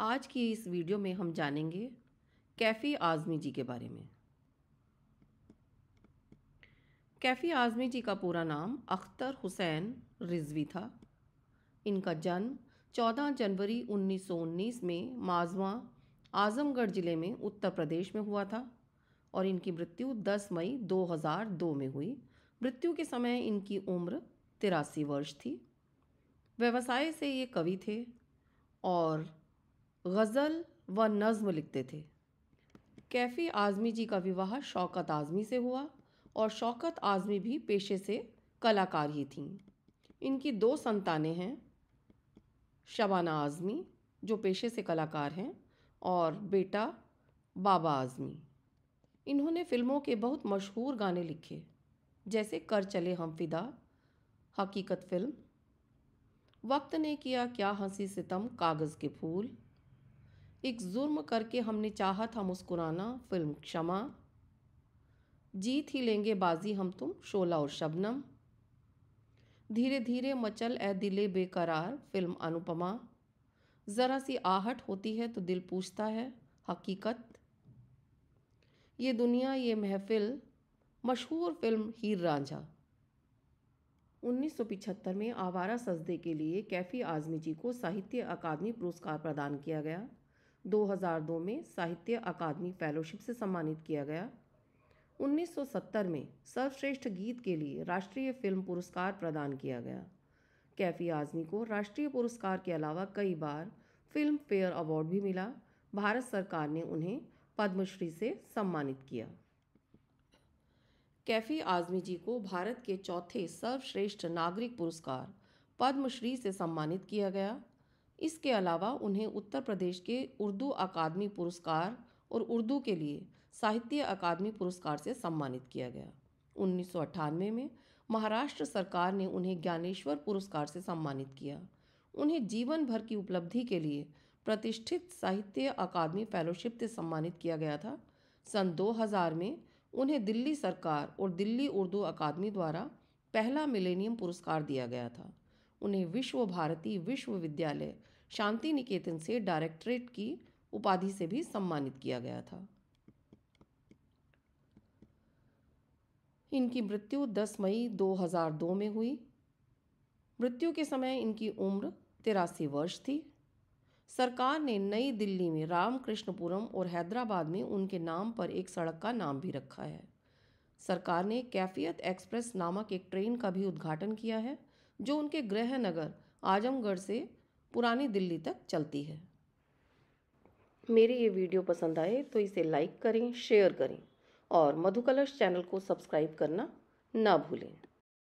आज की इस वीडियो में हम जानेंगे कैफ़ी आज़मी जी के बारे में कैफ़ी आज़मी जी का पूरा नाम अख्तर हुसैन रिजवी था इनका जन्म 14 जनवरी 1919 में माजवा आज़मगढ़ ज़िले में उत्तर प्रदेश में हुआ था और इनकी मृत्यु 10 मई 2002 में हुई मृत्यु के समय इनकी उम्र तिरासी वर्ष थी व्यवसाय से ये कवि थे और गज़ल व नज़म लिखते थे कैफ़ी आज़मी जी का विवाह शौकत आज़मी से हुआ और शौकत आज़मी भी पेशे से कलाकार ही थीं इनकी दो संतानें हैं शबाना आज़मी जो पेशे से कलाकार हैं और बेटा बाबा आज़मी इन्होंने फ़िल्मों के बहुत मशहूर गाने लिखे जैसे कर चले हम फिदा हकीकत फ़िल्म वक्त ने किया क्या हंसी सितम कागज़ के फूल एक जुर्म करके हमने चाहा था मुस्कुराना फिल्म क्षमा जीत ही लेंगे बाजी हम तुम शोला और शबनम धीरे धीरे मचल ए दिले बेकरार फिल्म अनुपमा ज़रा सी आहट होती है तो दिल पूछता है हकीकत ये दुनिया ये महफिल मशहूर फिल्म हीर रांझा 1975 में आवारा सजदे के लिए कैफ़ी आज़मी जी को साहित्य अकादमी पुरस्कार प्रदान किया गया 2002 में साहित्य अकादमी फेलोशिप से सम्मानित किया गया 1970 में सर्वश्रेष्ठ गीत के लिए राष्ट्रीय फिल्म पुरस्कार प्रदान किया गया कैफी आजमी को राष्ट्रीय पुरस्कार के अलावा कई बार फिल्म फेयर अवार्ड भी मिला भारत सरकार ने उन्हें पद्मश्री से सम्मानित किया कैफी आजमी जी को भारत के चौथे सर्वश्रेष्ठ नागरिक पुरस्कार पद्मश्री से सम्मानित किया गया इसके अलावा उन्हें उत्तर प्रदेश के उर्दू अकादमी पुरस्कार और उर्दू के लिए साहित्य अकादमी पुरस्कार से सम्मानित किया गया उन्नीस में महाराष्ट्र सरकार ने उन्हें ज्ञानेश्वर पुरस्कार से सम्मानित किया उन्हें जीवन भर की उपलब्धि के लिए प्रतिष्ठित साहित्य अकादमी फेलोशिप से सम्मानित किया गया था सन 2000 में उन्हें दिल्ली सरकार और दिल्ली उर्दू अकादमी द्वारा पहला मिलेनियम पुरस्कार दिया गया था उन्हें विश्व भारती विश्वविद्यालय शांति निकेतन से डायरेक्टरेट की उपाधि से भी सम्मानित किया गया था इनकी मृत्यु 10 मई 2002 में हुई मृत्यु के समय इनकी उम्र तिरासी वर्ष थी सरकार ने नई दिल्ली में रामकृष्णपुरम और हैदराबाद में उनके नाम पर एक सड़क का नाम भी रखा है सरकार ने कैफियत एक्सप्रेस नामक एक ट्रेन का भी उद्घाटन किया है जो उनके गृह नगर आजमगढ़ से पुरानी दिल्ली तक चलती है मेरी ये वीडियो पसंद आए तो इसे लाइक करें शेयर करें और मधुकलश चैनल को सब्सक्राइब करना ना भूलें